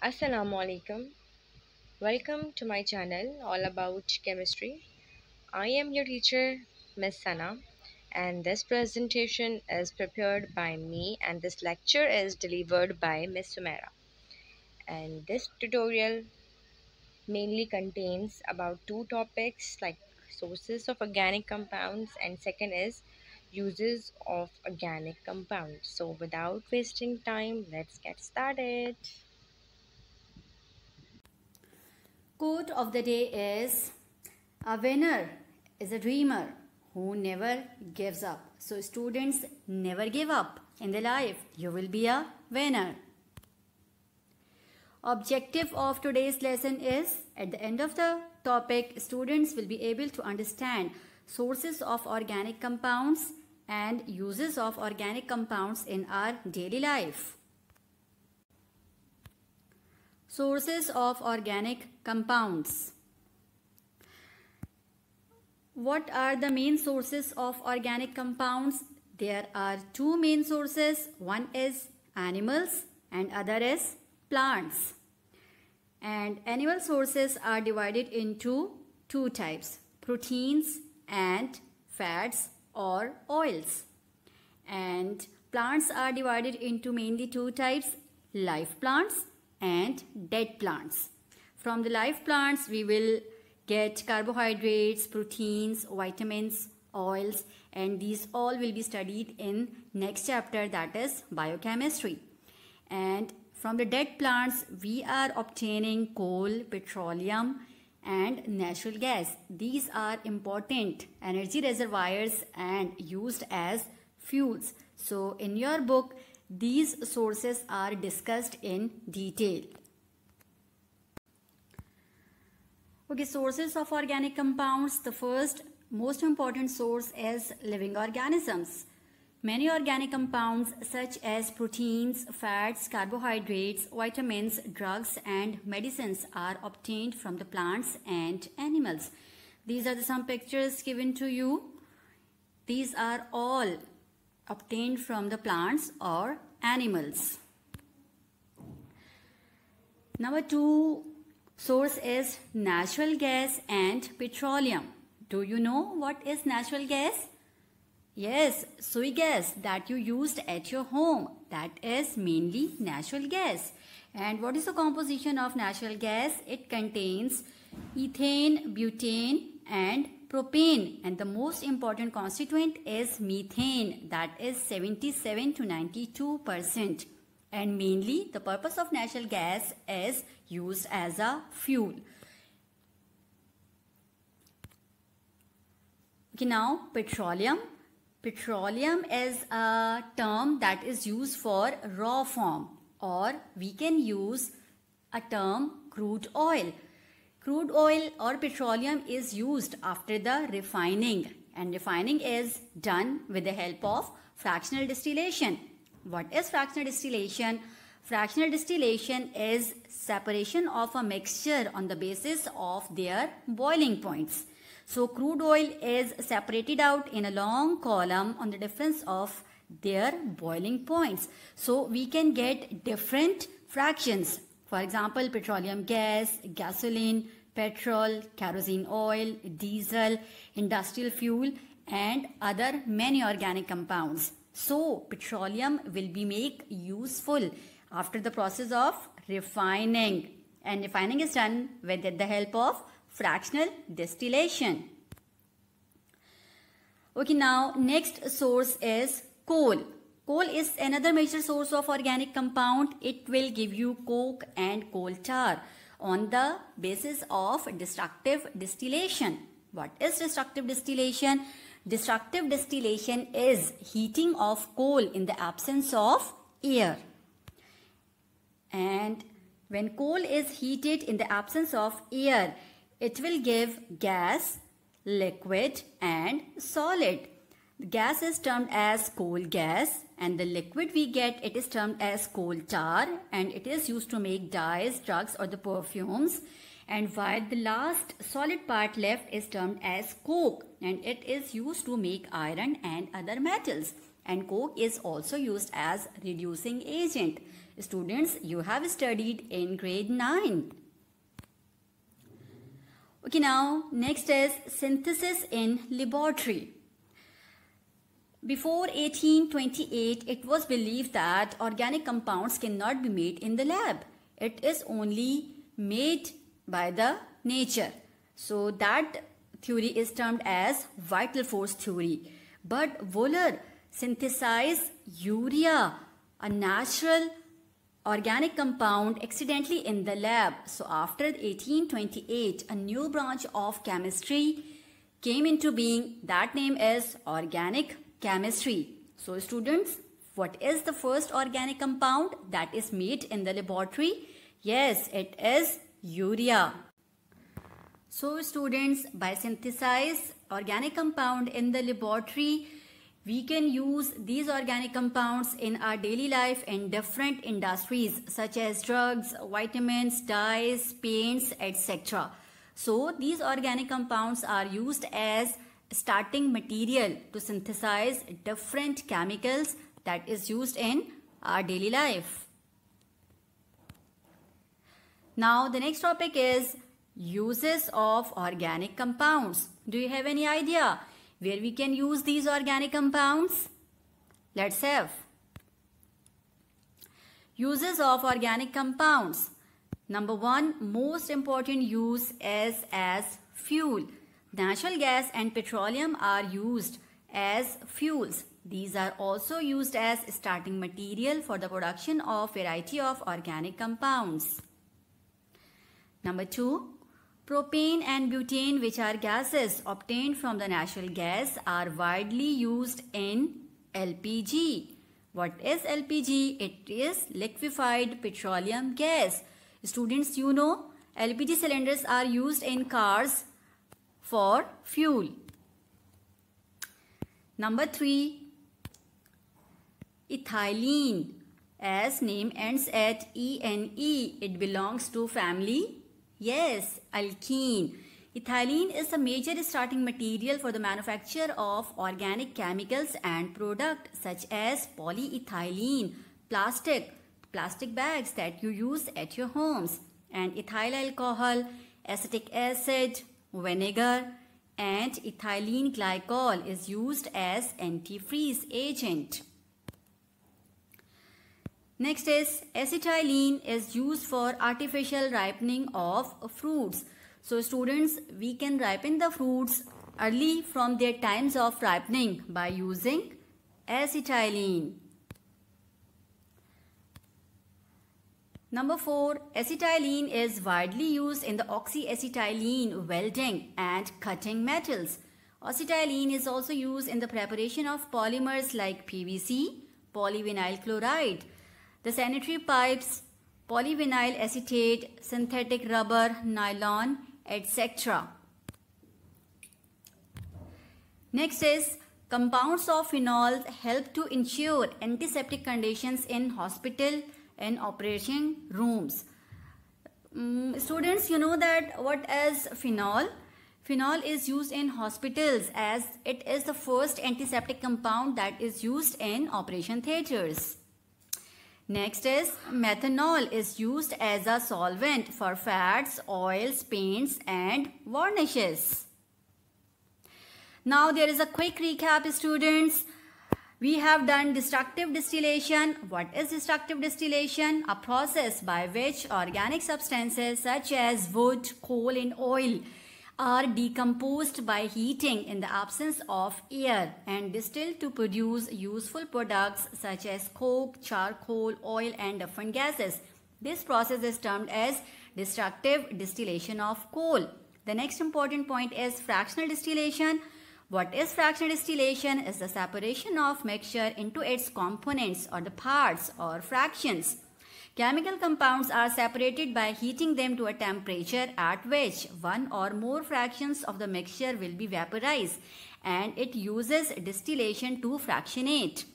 Assalamu alaikum. Welcome to my channel all about chemistry. I am your teacher Miss Sana and this presentation is prepared by me and this lecture is delivered by Miss Sumera. And this tutorial mainly contains about two topics like sources of organic compounds and second is uses of organic compounds. So without wasting time, let's get started. Quote of the day is A winner is a dreamer who never gives up. So, students, never give up in the life. You will be a winner. Objective of today's lesson is at the end of the topic, students will be able to understand sources of organic compounds and uses of organic compounds in our daily life. Sources of organic compounds. What are the main sources of organic compounds? There are two main sources. One is animals and other is plants. And animal sources are divided into two types, proteins and fats or oils. And plants are divided into mainly two types, live plants and dead plants. From the live plants, we will get carbohydrates, proteins, vitamins, oils and these all will be studied in next chapter that is biochemistry. And from the dead plants, we are obtaining coal, petroleum and natural gas. These are important energy reservoirs and used as fuels. So in your book, these sources are discussed in detail. Okay, sources of organic compounds. The first most important source is living organisms. Many organic compounds such as proteins, fats, carbohydrates, vitamins, drugs and medicines are obtained from the plants and animals. These are the some pictures given to you. These are all obtained from the plants or animals. Number two source is natural gas and petroleum. Do you know what is natural gas? Yes, soy gas that you used at your home. That is mainly natural gas. And what is the composition of natural gas? It contains ethane, butane and propane and the most important constituent is methane that is 77 to 92 percent and mainly the purpose of natural gas is used as a fuel. Okay, now petroleum. Petroleum is a term that is used for raw form or we can use a term crude oil. Crude oil or petroleum is used after the refining and refining is done with the help of fractional distillation. What is fractional distillation? Fractional distillation is separation of a mixture on the basis of their boiling points. So crude oil is separated out in a long column on the difference of their boiling points. So we can get different fractions for example, petroleum gas, gasoline, petrol, kerosene oil, diesel, industrial fuel, and other many organic compounds. So, petroleum will be make useful after the process of refining. And refining is done with the help of fractional distillation. Okay, now next source is coal. Coal is another major source of organic compound. It will give you coke and coal tar on the basis of destructive distillation. What is destructive distillation? Destructive distillation is heating of coal in the absence of air. And when coal is heated in the absence of air, it will give gas, liquid and solid. The gas is termed as coal gas and the liquid we get it is termed as coal tar and it is used to make dyes drugs or the perfumes and while the last solid part left is termed as coke and it is used to make iron and other metals and coke is also used as reducing agent students you have studied in grade 9 okay now next is synthesis in laboratory before 1828, it was believed that organic compounds cannot be made in the lab. It is only made by the nature. So that theory is termed as vital force theory. But Wohler synthesized urea, a natural organic compound accidentally in the lab. So after 1828, a new branch of chemistry came into being. That name is organic chemistry. So students, what is the first organic compound that is made in the laboratory? Yes, it is urea. So students, by synthesize organic compound in the laboratory, we can use these organic compounds in our daily life in different industries such as drugs, vitamins, dyes, paints, etc. So these organic compounds are used as starting material to synthesize different chemicals that is used in our daily life. Now the next topic is uses of organic compounds. Do you have any idea where we can use these organic compounds? Let's have. Uses of organic compounds. Number one, most important use is as fuel. Natural gas and petroleum are used as fuels. These are also used as starting material for the production of variety of organic compounds. Number 2. Propane and butane which are gases obtained from the natural gas are widely used in LPG. What is LPG? It is liquefied petroleum gas. Students, you know LPG cylinders are used in cars, for fuel. Number 3. Ethylene. As name ends at ENE, it belongs to family? Yes, alkene. Ethylene is a major starting material for the manufacture of organic chemicals and products such as polyethylene, plastic, plastic bags that you use at your homes, and ethyl alcohol, acetic acid, vinegar and ethylene glycol is used as antifreeze agent. Next is acetylene is used for artificial ripening of fruits. So students, we can ripen the fruits early from their times of ripening by using acetylene. Number 4. Acetylene is widely used in the oxyacetylene welding and cutting metals. Acetylene is also used in the preparation of polymers like PVC, polyvinyl chloride, the sanitary pipes, polyvinyl acetate, synthetic rubber, nylon, etc. Next is compounds of phenol help to ensure antiseptic conditions in hospital, in operation rooms. Um, students, you know that what is phenol? Phenol is used in hospitals as it is the first antiseptic compound that is used in operation theatres. Next is methanol is used as a solvent for fats, oils, paints and varnishes. Now there is a quick recap students. We have done destructive distillation. What is destructive distillation? A process by which organic substances such as wood, coal and oil are decomposed by heating in the absence of air and distilled to produce useful products such as coke, charcoal, oil and different gases. This process is termed as destructive distillation of coal. The next important point is fractional distillation. What is fractional distillation is the separation of mixture into its components or the parts or fractions. Chemical compounds are separated by heating them to a temperature at which one or more fractions of the mixture will be vaporized and it uses distillation to fractionate.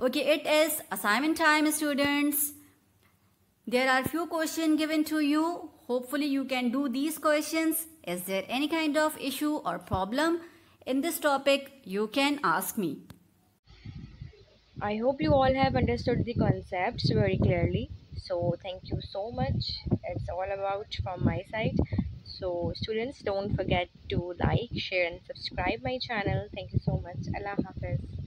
Okay, it is assignment time students. There are few questions given to you. Hopefully you can do these questions. Is there any kind of issue or problem in this topic? You can ask me. I hope you all have understood the concepts very clearly. So thank you so much. It's all about from my side. So students don't forget to like, share and subscribe my channel. Thank you so much. Allah Hafiz.